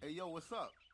Hey, yo, what's up?